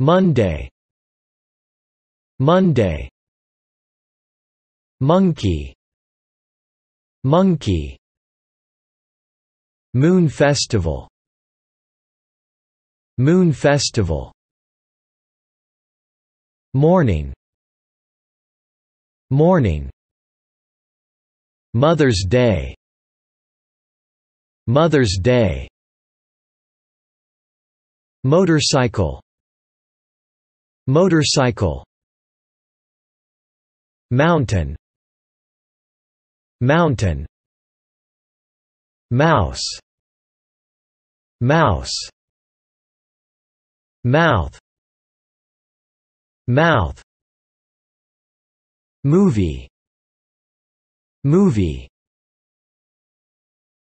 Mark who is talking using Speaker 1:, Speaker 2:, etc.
Speaker 1: Monday Monday Monkey Monkey Moon Festival Moon Festival Morning Morning Mother's Day Mother's Day Motorcycle Motorcycle Mountain Mountain Mouse Mouse Mouth Mouth Movie Movie